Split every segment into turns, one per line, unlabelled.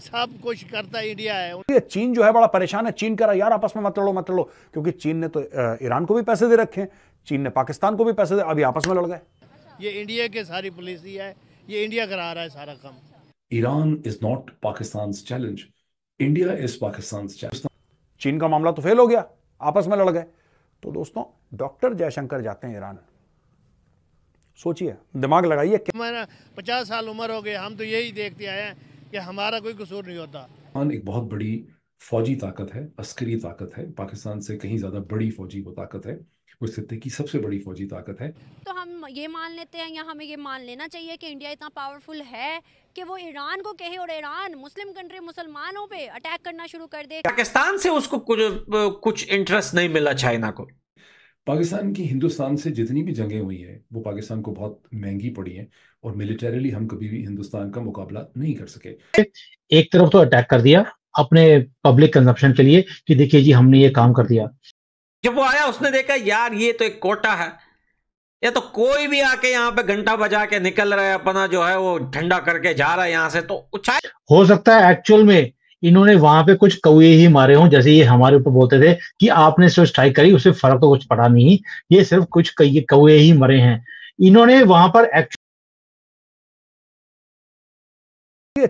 सब कुछ करता है इंडिया है
ये चीन जो है बड़ा परेशान है चीन कह रहा यार आपस में मत लड़ो मत लड़ो क्योंकि चीन ने तो ईरान को भी पैसे दे रखे हैं चीन ने पाकिस्तान को भी पैसे दे अभी आपस में लड़ गए
ये इंडिया की सारी पॉलिसी है ये इंडिया करा रहा है सारा काम
Iran is not Pakistan challenge India is Pakistan चीन का मामला तो फेल हो गया आपस
में लड़ गए तो दोस्तों डॉक्टर जयशंकर जाते हैं ईरान सोचिए
दिमाग लगाइए मेरा
पचास साल उम्र हो गए हम तो यही देखते आए हैं कि हमारा कोई कसूर नहीं होता
पाकिस्तान एक बहुत बड़ी फौजी ताकत है अस्करी ताकत है पाकिस्तान से कहीं ज़्यादा बड़ी फौजी वो ताकत है उस खत्े की सबसे बड़ी फौजी ताकत है
तो हम ये मान लेते हैं या हमें ये मान लेना चाहिए कि इंडिया इतना पावरफुल है कि वो ईरान को कहे और ईरान मुस्लिम कंट्री मुसलमानों पे अटैक करना शुरू कर दे
पाकिस्तान से उसको कुछ कुछ इंटरेस्ट
नहीं मिला चाइना को पाकिस्तान की हिंदुस्तान से जितनी भी जंगें हुई है वो पाकिस्तान को बहुत महंगी पड़ी हैं और मिलिटरीली हम कभी भी हिंदुस्तान का मुकाबला नहीं कर सके
एक तरफ तो अटैक कर दिया अपने पब्लिक कंजप्शन के लिए कि देखिए जी हमने ये काम कर दिया
जब वो आया उसने देखा यार ये तो एक कोटा है या तो कोई भी आके यहाँ पे घंटा बजा के निकल रहा है अपना जो है वो ठंडा करके जा रहा है यहाँ से तो
हो सकता है एक्चुअल में इन्होंने वहां पे कुछ कौए ही मारे हों जैसे ये हमारे ऊपर बोलते थे कि आपने सिर्फ स्ट्राइक करी उससे फर्क तो कुछ पड़ा नहीं ये सिर्फ कुछ कई कौए ही मरे हैं इन्होंने वहां पर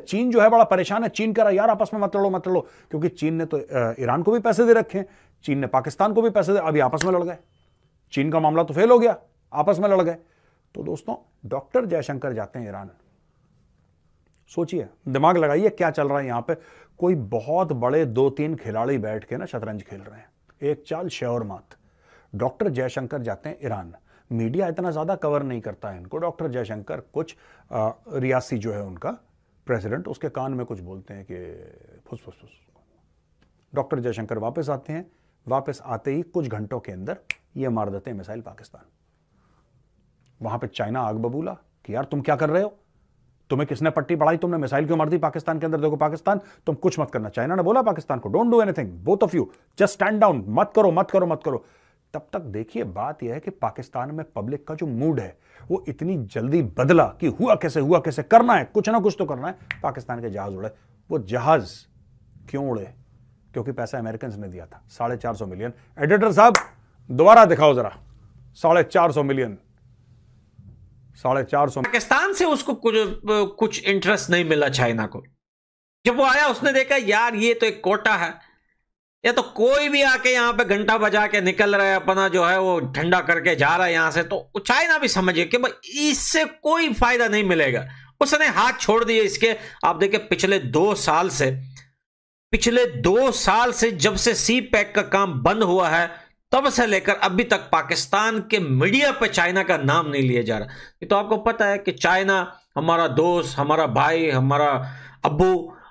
चीन जो है बड़ा परेशान है
चीन कह रहा यार आपस में मत लड़ो मत लड़ो क्योंकि चीन ने तो ईरान को भी पैसे दे रखे हैं चीन ने पाकिस्तान को भी पैसे दे अभी आपस में लड़ गए चीन का मामला तो फेल हो गया आपस में लड़ गए तो दोस्तों डॉक्टर जयशंकर जाते हैं ईरान सोचिए दिमाग लगाइए क्या चल रहा है यहां पर कोई बहुत बड़े दो तीन खिलाड़ी बैठ के ना शतरंज खेल रहे हैं एक चाल श्योर मात डॉक्टर जयशंकर जाते हैं ईरान मीडिया इतना ज़्यादा कवर नहीं करता है इनको डॉक्टर जयशंकर कुछ आ, रियासी जो है उनका प्रेसिडेंट उसके कान में कुछ बोलते हैं कि फुस फुस फुस डॉक्टर जयशंकर वापस आते हैं वापस आते ही कुछ घंटों के अंदर ये मार देते हैं मिसाइल पाकिस्तान वहां पे चाइना आग बबूला कि यार तुम क्या कर रहे हो तुम्हें किसने पट्टी पढ़ाई तुमने मिसाइल क्यों मार दी पाकिस्तान के अंदर देखो पाकिस्तान तुम कुछ मत करना चाइना ने बोला पाकिस्तान को don't do anything both of you just stand down मत करो मत करो मत करो तब तक देखिए बात यह है कि पाकिस्तान में पब्लिक का जो मूड है वो इतनी जल्दी बदला कि हुआ कैसे हुआ कैसे करना है कुछ ना कुछ तो करना है पाकिस्तान के जहाज उड़े वो जहाज क्यों उड़े क्योंकि पैसा अमेरिकन ने दिया था साढ़े चार सौ मिलियन एडिटर साहब दोबारा दिखाओ जरा साढ़े चार सौ मिलियन
साढ़े चार सौ पाकिस्तान से उसको कुछ कुछ इंटरेस्ट नहीं मिला चाइना को जब वो आया उसने देखा यार ये तो एक कोटा है या तो कोई भी आके यहाँ पे घंटा बजा के निकल रहा है अपना जो है वो ठंडा करके जा रहा है यहां से तो चाइना भी समझिए कि भाई इससे कोई फायदा नहीं मिलेगा उसने हाथ छोड़ दिए इसके आप देखे पिछले दो साल से पिछले दो साल से जब से सी पैक का काम बंद हुआ है तब से लेकर अभी तक पाकिस्तान के मीडिया पर चाइना का नाम नहीं लिया जा रहा ये तो आपको पता है कि चाइना हमारा दोस्त हमारा भाई हमारा अबू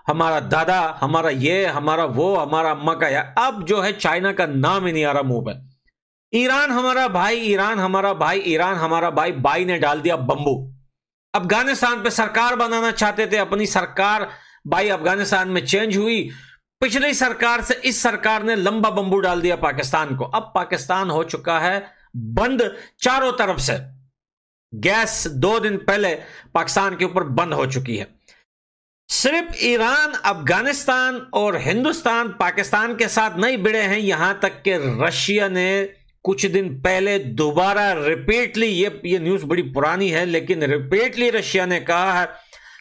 हमारा दादा हमारा ये हमारा वो हमारा अम्मा का यार अब जो है चाइना का नाम ही नहीं आ रहा मुंह पर ईरान हमारा भाई ईरान हमारा भाई ईरान हमारा भाई बाई ने डाल दिया बम्बू अफगानिस्तान पे सरकार बनाना चाहते थे अपनी सरकार बाई अफगानिस्तान में चेंज हुई पिछली सरकार से इस सरकार ने लंबा बंबू डाल दिया पाकिस्तान को अब पाकिस्तान हो चुका है बंद चारों तरफ से गैस दो दिन पहले पाकिस्तान के ऊपर बंद हो चुकी है सिर्फ ईरान अफगानिस्तान और हिंदुस्तान पाकिस्तान के साथ नहीं बिड़े हैं यहां तक कि रशिया ने कुछ दिन पहले दोबारा रिपीटली ये ये न्यूज बड़ी पुरानी है लेकिन रिपीटली रशिया ने कहा है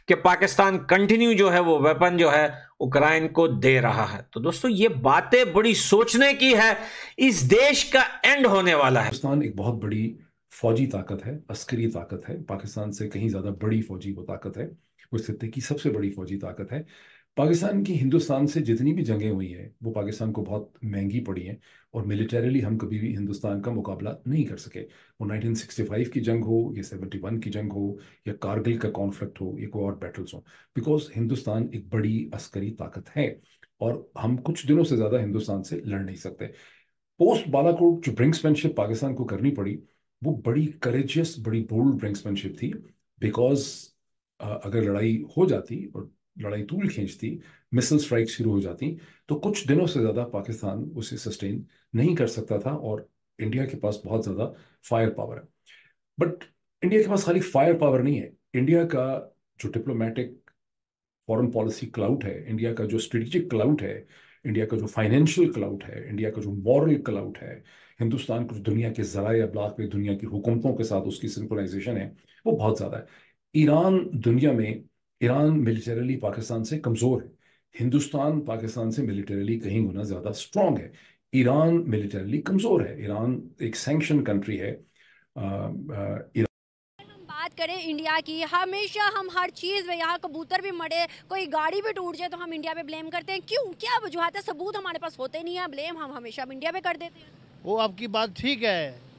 कि पाकिस्तान कंटिन्यू जो है वो वेपन जो है उक्राइन को दे रहा है तो दोस्तों ये बातें बड़ी सोचने की है इस देश का एंड होने वाला है पाकिस्तान एक बहुत बड़ी फौजी ताकत है अस्करी ताकत है
पाकिस्तान से कहीं ज्यादा बड़ी फौजी वो ताकत है उस खत्े की सबसे बड़ी फौजी ताकत है पाकिस्तान की हिंदुस्तान से जितनी भी जंगें हुई हैं वो पाकिस्तान को बहुत महंगी पड़ी हैं और मिलिटरीली हम कभी भी हिंदुस्तान का मुकाबला नहीं कर सके वो 1965 की जंग हो या 71 की जंग हो या कारगिल का कॉन्फ्लिक्ट हो या कोई और बैटल्स हो बिकॉज हिंदुस्तान एक बड़ी अस्करी ताकत है और हम कुछ दिनों से ज़्यादा हिंदुस्तान से लड़ नहीं सकते पोस्ट बालाकोट जो ब्रिंक्समैनशिप पाकिस्तान को करनी पड़ी वो बड़ी करेजियस बड़ी बोल्ड ब्रिंक्समैनशिप थी बिकॉज अगर लड़ाई हो जाती और लड़ाई तूल खींचती मिसल स्ट्राइक शुरू हो जाती तो कुछ दिनों से ज़्यादा पाकिस्तान उसे सस्टेन नहीं कर सकता था और इंडिया के पास बहुत ज़्यादा फायर पावर है बट इंडिया के पास खाली फायर पावर नहीं है इंडिया का जो डिप्लोमेटिक फॉरेन पॉलिसी क्लाउड है इंडिया का जो स्ट्रेटिजिक क्लाउड है इंडिया का जो फाइनेंशियल क्लाउड है इंडिया का जो मॉरल क्लाउड है हिंदुस्तान को दुनिया के जराए अबलाक में दुनिया की हुकूमतों के साथ उसकी सिंक्रोनाइजेशन है वो बहुत ज़्यादा है ईरान दुनिया में ईरान मिलिटरली पाकिस्तान से कमज़ोर है हिंदुस्तान पाकिस्तान से मिलिटरली कहीं गुना ज़्यादा स्ट्रॉन्ग है ईरान मिलिटरली कमज़ोर है ईरान एक सेंक्शन कंट्री है आ,
बात करें इंडिया की हमेशा हम हर चीज़ में यहाँ कबूतर भी मरे कोई गाड़ी भी टूट जाए तो हम इंडिया पे ब्लेम करते हैं क्यों क्या वजूहत है सबूत हमारे पास होते नहीं है ब्लेम हम हमेशा इंडिया पे कर देते हैं
वो आपकी बात ठीक है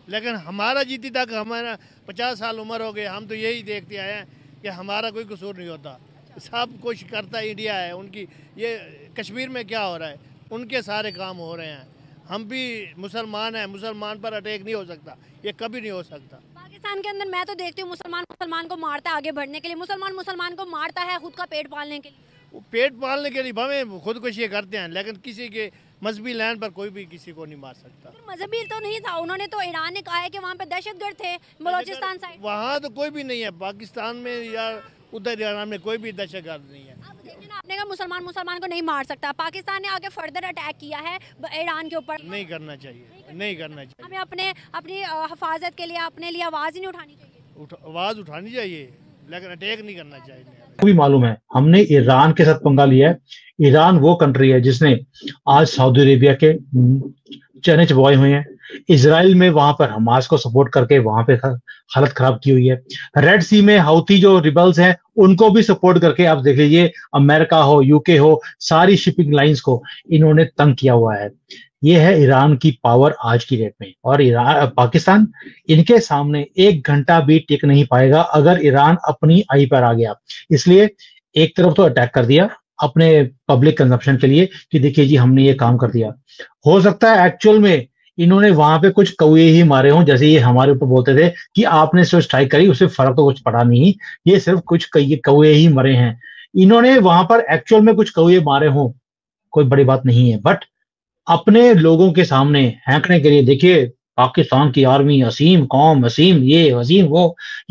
लेकिन हमारा जीती तक हमारा पचास साल उम्र हो गए हम तो यही देखते आए हैं कि हमारा कोई कसूर नहीं होता सब कुछ करता इंडिया है उनकी ये कश्मीर में क्या हो रहा है उनके सारे काम हो रहे हैं हम भी मुसलमान हैं मुसलमान पर अटैक नहीं हो सकता ये कभी नहीं हो सकता पाकिस्तान के अंदर मैं तो
देखती हूँ मुसलमान मुसलमान को मारता है आगे बढ़ने के लिए मुसलमान मुसलमान को मारता है खुद का पेट पालने के लिए
वो पेट पालने के लिए भावे खुदकुशी करते हैं लेकिन किसी के मजहबी लैंड पर कोई भी किसी को नहीं मार सकता
मजहबी तो नहीं था उन्होंने तो ईरान ने कहा है कि वहाँ पे दहशतगर्द थे बलोचिस्तान साइड
वहाँ तो कोई भी नहीं है पाकिस्तान में या उधर ईरान में कोई भी दहशतगर्द नहीं है
आपने कहा मुसलमान मुसलमान को नहीं मार सकता पाकिस्तान ने आगे फर्दर अटैक किया है ईरान के ऊपर
नहीं करना चाहिए नहीं करना चाहिए
हमें अपने अपनी हफाजत के लिए अपने लिए आवाज़ ही नहीं उठानी
चाहिए आवाज़ उठानी चाहिए लेकिन अटैक नहीं करना चाहिए
भी मालूम है हमने ईरान के साथ पंगा लिया है ईरान वो कंट्री है जिसने आज सऊदी अरेबिया के हम्म, चने चबवाए हुए हैं इसराइल में वहां पर हमास को सपोर्ट करके वहां पे हालत खराब की हुई है रेड सी में हाउथी जो रिबल्स हैं उनको भी सपोर्ट करके आप देख लीजिए अमेरिका हो यूके हो सारी शिपिंग लाइंस को इन्होंने तंग किया हुआ है ये है ईरान की पावर आज की डेट में और ईरान पाकिस्तान इनके सामने एक घंटा भी टिक नहीं पाएगा अगर ईरान अपनी आई पर आ गया इसलिए एक तरफ तो अटैक कर दिया अपने पब्लिक कंजप्शन के लिए कि देखिए जी हमने ये काम कर दिया हो सकता है एक्चुअल में इन्होंने वहां पे कुछ कौए ही मारे हों जैसे ये हमारे ऊपर बोलते थे कि आपने सिर्फ स्ट्राइक करी उससे फर्क तो कुछ पड़ा नहीं ये सिर्फ कुछ कौए ही मरे हैं इन्होंने वहां पर एक्चुअल में कुछ कौए मारे हों कोई बड़ी बात नहीं है बट अपने लोगों के सामने हैंकने के लिए देखिए पाकिस्तान की आर्मी असीम कौम असीम ये असीम वो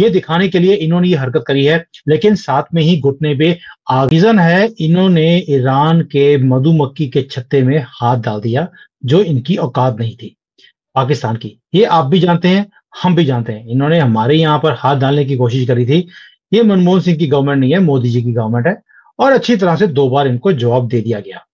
ये दिखाने के लिए इन्होंने ये हरकत करी है लेकिन साथ में ही घुटने पे आविजन है इन्होंने ईरान के मधुमक्खी के छत्ते में हाथ डाल दिया जो इनकी औकात नहीं थी पाकिस्तान की ये आप भी जानते हैं हम भी जानते हैं इन्होंने हमारे यहाँ पर हाथ डालने की कोशिश करी थी ये मनमोहन सिंह की गवर्नमेंट नहीं है मोदी जी की गवर्नमेंट है और अच्छी तरह से दो बार इनको जवाब दे दिया गया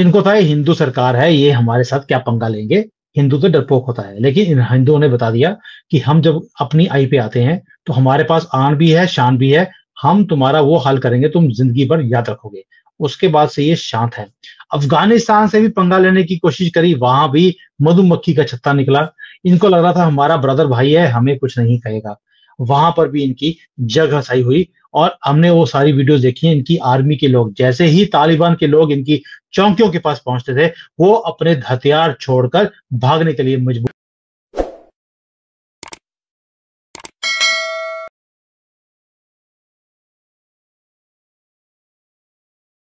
इनको था हिंदू सरकार है ये हमारे साथ क्या पंगा लेंगे हिंदू तो डरपोक होता है लेकिन इन हिंदुओं ने बता दिया कि हम जब अपनी आई पे आते हैं तो हमारे पास आन भी है शान भी है हम तुम्हारा वो हल करेंगे तुम जिंदगी भर याद रखोगे उसके बाद से ये शांत है अफगानिस्तान से भी पंगा लेने की कोशिश करी वहां भी मधुमक्खी का छत्ता निकला इनको लग रहा था हमारा ब्रदर भाई है हमें कुछ नहीं कहेगा वहां पर भी इनकी जगह सही हुई और हमने वो सारी वीडियोस देखी इनकी आर्मी के लोग जैसे ही तालिबान के लोग इनकी चौकियों के पास पहुंचते थे वो अपने हथियार छोड़कर भागने के लिए मजबूर